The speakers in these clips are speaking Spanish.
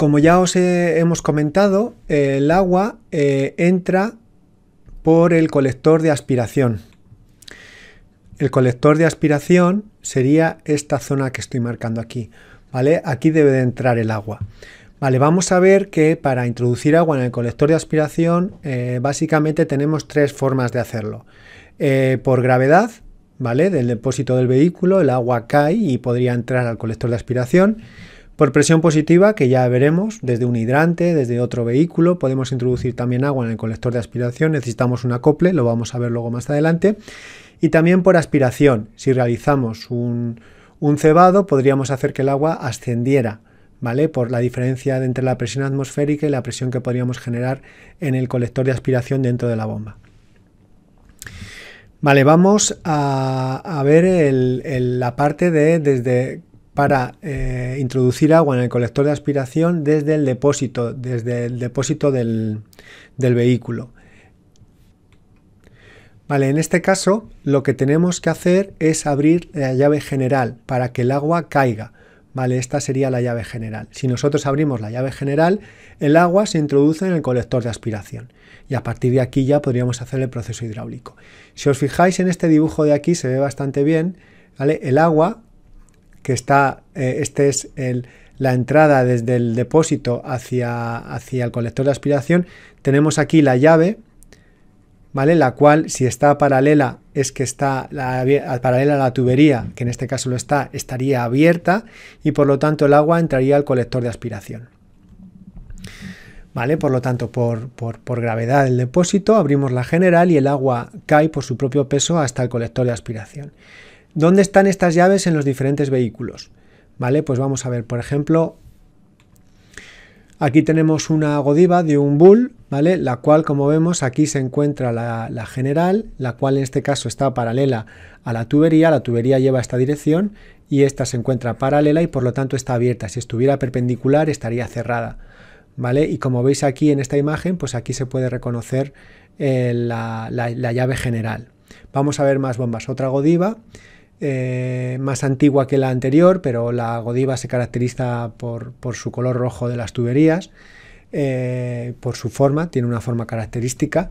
Como ya os hemos comentado, el agua eh, entra por el colector de aspiración. El colector de aspiración sería esta zona que estoy marcando aquí. ¿vale? Aquí debe de entrar el agua. Vale, vamos a ver que para introducir agua en el colector de aspiración eh, básicamente tenemos tres formas de hacerlo. Eh, por gravedad, ¿vale? Del depósito del vehículo el agua cae y podría entrar al colector de aspiración. Por presión positiva, que ya veremos, desde un hidrante, desde otro vehículo, podemos introducir también agua en el colector de aspiración, necesitamos un acople, lo vamos a ver luego más adelante. Y también por aspiración, si realizamos un, cebado, podríamos hacer que el agua ascendiera, ¿vale? Por la diferencia entre la presión atmosférica y la presión que podríamos generar en el colector de aspiración dentro de la bomba. Vale, vamos a, ver la parte de desde para eh, introducir agua en el colector de aspiración desde el depósito, desde el depósito del, vehículo. Vale, en este caso lo que tenemos que hacer es abrir la llave general para que el agua caiga. Vale, esta sería la llave general. Si nosotros abrimos la llave general, el agua se introduce en el colector de aspiración. Y a partir de aquí ya podríamos hacer el proceso hidráulico. Si os fijáis en este dibujo de aquí se ve bastante bien, ¿vale? El agua que está, eh, este es el, la entrada desde el depósito hacia, hacia el colector de aspiración, tenemos aquí la llave, ¿vale? La cual, si está paralela, es que está la, paralela a la tubería, que en este caso lo está, estaría abierta y por lo tanto el agua entraría al colector de aspiración. ¿Vale? Por lo tanto, por, por, por gravedad del depósito, abrimos la general y el agua cae por su propio peso hasta el colector de aspiración. ¿Dónde están estas llaves en los diferentes vehículos? Vale, pues vamos a ver, por ejemplo, aquí tenemos una godiva de un bull, ¿vale? La cual, como vemos, aquí se encuentra la, general, la cual en este caso está paralela a la tubería, la tubería lleva esta dirección y esta se encuentra paralela y por lo tanto está abierta. Si estuviera perpendicular estaría cerrada. ¿Vale? Y como veis aquí en esta imagen, pues aquí se puede reconocer eh, la, llave general. Vamos a ver más bombas. Otra godiva eh, más antigua que la anterior, pero la Godiva se caracteriza por, su color rojo de las tuberías, eh, por su forma, tiene una forma característica.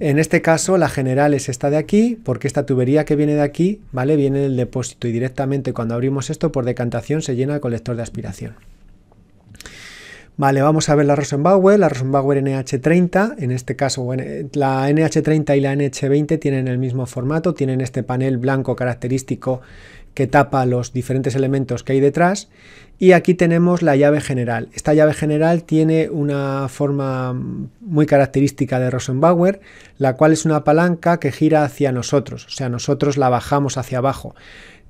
En este caso la general es esta de aquí, porque esta tubería que viene de aquí, ¿vale? Viene del depósito y directamente cuando abrimos esto por decantación se llena el colector de aspiración. Vale, vamos a ver la Rosenbauer, la Rosenbauer NH30, en este caso eh, la NH30 y la NH20 tienen el mismo formato, tienen este panel blanco característico que tapa los diferentes elementos que hay detrás y aquí tenemos la llave general. Esta llave general tiene una forma muy característica de Rosenbauer, la cual es una palanca que gira hacia nosotros, o sea, nosotros la bajamos hacia abajo.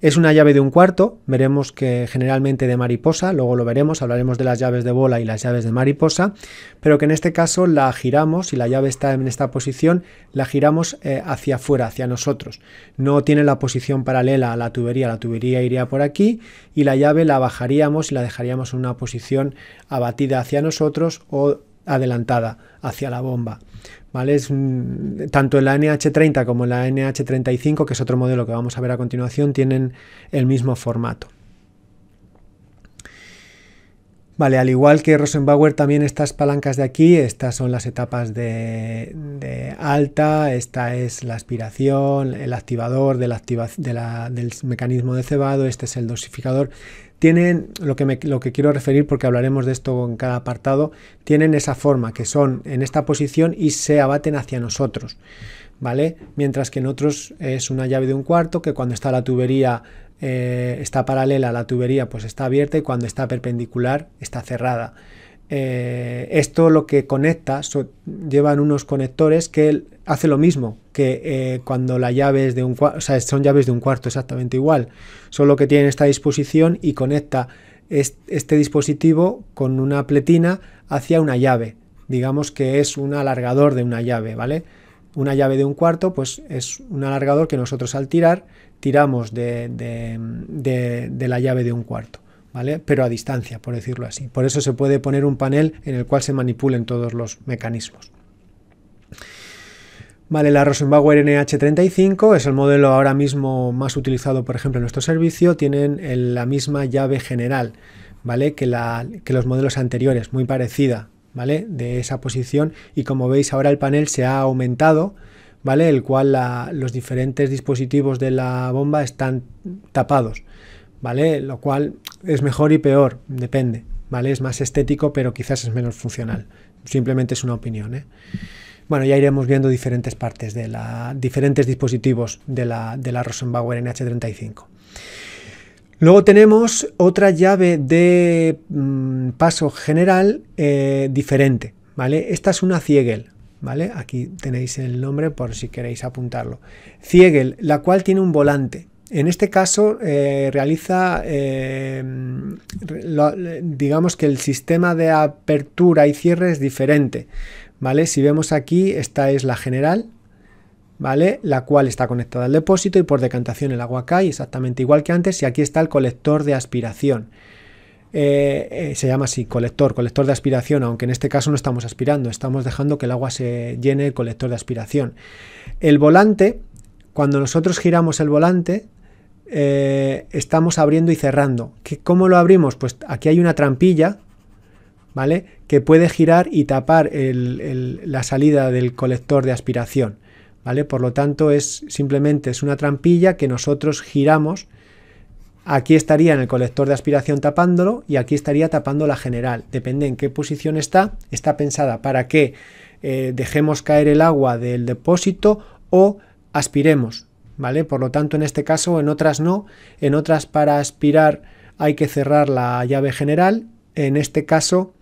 Es una llave de un cuarto, veremos que generalmente de mariposa, luego lo veremos, hablaremos de las llaves de bola y las llaves de mariposa, pero que en este caso la giramos, y la llave está en esta posición, la giramos eh, hacia afuera, hacia nosotros. No tiene la posición paralela a la tubería, la tubería iría por aquí y la llave la bajaríamos y la dejaríamos en una posición abatida hacia nosotros o adelantada hacia la bomba. ¿Vale? tanto en la NH30 como en la NH35, que es otro modelo que vamos a ver a continuación, tienen el mismo formato. Vale, al igual que Rosenbauer, también estas palancas de aquí, estas son las etapas de, alta, esta es la aspiración, el activador del mecanismo de cebado, este es el dosificador tienen lo que, lo que quiero referir, porque hablaremos de esto en cada apartado, tienen esa forma, que son en esta posición y se abaten hacia nosotros, ¿vale? Mientras que en otros es una llave de un cuarto, que cuando está la tubería, eh, está paralela a la tubería, pues está abierta y cuando está perpendicular, está cerrada. Eh, esto lo que conecta, llevan unos conectores que hace lo mismo que eh, cuando cuando llave es de un cuarto, o sea, son llaves de un cuarto exactamente igual, solo que tiene esta disposición y conecta este, dispositivo con una pletina hacia una llave, digamos que es un alargador de una llave, ¿vale? Una llave de un cuarto, pues es un alargador que nosotros al tirar tiramos de, de la llave de un cuarto. ¿Vale? Pero a distancia, por decirlo así. Por eso se puede poner un panel en el cual se manipulen todos los mecanismos. Vale, la Rosenbauer NH35 es el modelo ahora mismo más utilizado, por ejemplo, en nuestro servicio. Tienen la misma llave general, ¿vale? Que, la, que los modelos anteriores, muy parecida, ¿vale? De esa posición. Y como veis, ahora el panel se ha aumentado, ¿vale? El cual los diferentes dispositivos de la bomba están tapados, ¿vale? Lo cual es mejor y peor, depende, ¿vale? Es más estético, pero quizás es menos funcional. Simplemente es una opinión, ¿eh? Bueno, ya iremos viendo diferentes partes de la, diferentes dispositivos de la, de la Rosenbauer NH35. Luego tenemos otra llave de mm, paso general eh, diferente, ¿vale? Esta es una Ciegel. ¿vale? Aquí tenéis el nombre por si queréis apuntarlo. Ciegel, la cual tiene un volante. En este caso eh, realiza, eh, mm, digamos que el sistema de apertura y cierre es diferente, si vemos aquí, esta es la general, ¿vale? La cual está conectada al depósito y por decantación el agua cae exactamente igual que antes y aquí está el colector de aspiración. Eh, eh, se llama así, colector, colector de aspiración, aunque en este caso no estamos aspirando, estamos dejando que el agua se llene el colector de aspiración. El volante, cuando nosotros giramos el volante, eh, estamos abriendo y cerrando. ¿Cómo lo abrimos? Pues aquí hay una trampilla que puede girar y tapar la salida del colector de aspiración, ¿vale? Por lo tanto, es simplemente es una trampilla que nosotros giramos. Aquí estaría en el colector de aspiración tapándolo y aquí estaría tapando la general. Depende en qué posición está, está pensada para que eh, dejemos caer el agua del depósito o aspiremos, ¿vale? Por lo tanto, en este caso, en otras no, en otras para aspirar hay que cerrar la llave general, en este caso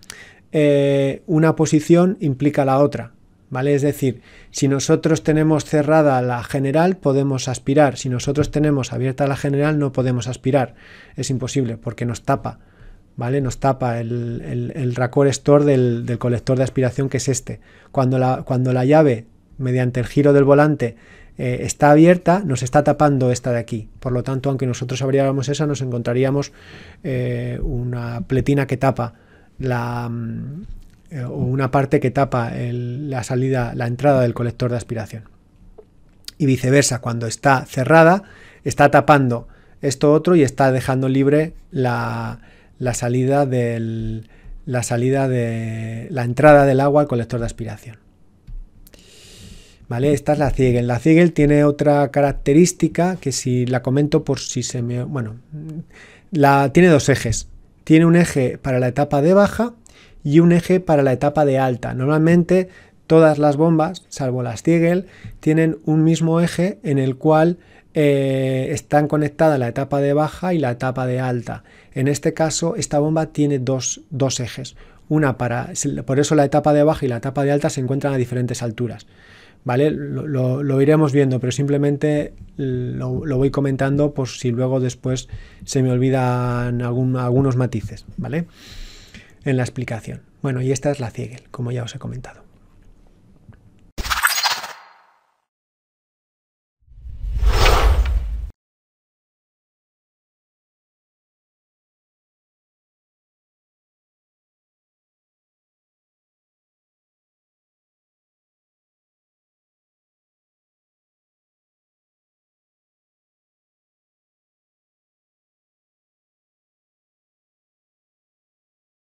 eh, una posición implica la otra. ¿Vale? Es decir, si nosotros tenemos cerrada la general, podemos aspirar. Si nosotros tenemos abierta la general, no podemos aspirar. Es imposible porque nos tapa, ¿vale? Nos tapa el, racor store del, colector de aspiración que es este. Cuando la, cuando la llave, mediante el giro del volante, eh, está abierta, nos está tapando esta de aquí. Por lo tanto, aunque nosotros abriéramos esa, nos encontraríamos eh, una pletina que tapa la, mm, eh, o una parte que tapa la salida, la entrada del colector de aspiración. Y viceversa, cuando está cerrada, está tapando esto otro y está dejando libre la, la salida del la salida de la entrada del agua al colector de aspiración. ¿Vale? Esta es la Ziegel. La Ziegel tiene otra característica que si la comento por si se me... Bueno, la, tiene dos ejes tiene un eje para la etapa de baja y un eje para la etapa de alta. Normalmente todas las bombas, salvo las Tiegel, tienen un mismo eje en el cual eh, están conectadas la etapa de baja y la etapa de alta. En este caso, esta bomba tiene dos, dos ejes. Una para, por eso la etapa de baja y la etapa de alta se encuentran a diferentes alturas. ¿vale? Lo, iremos viendo, pero simplemente lo, voy comentando por si luego después se me olvidan algún, algunos matices, ¿vale? En la explicación. Bueno, y esta es la ciegel, como ya os he comentado.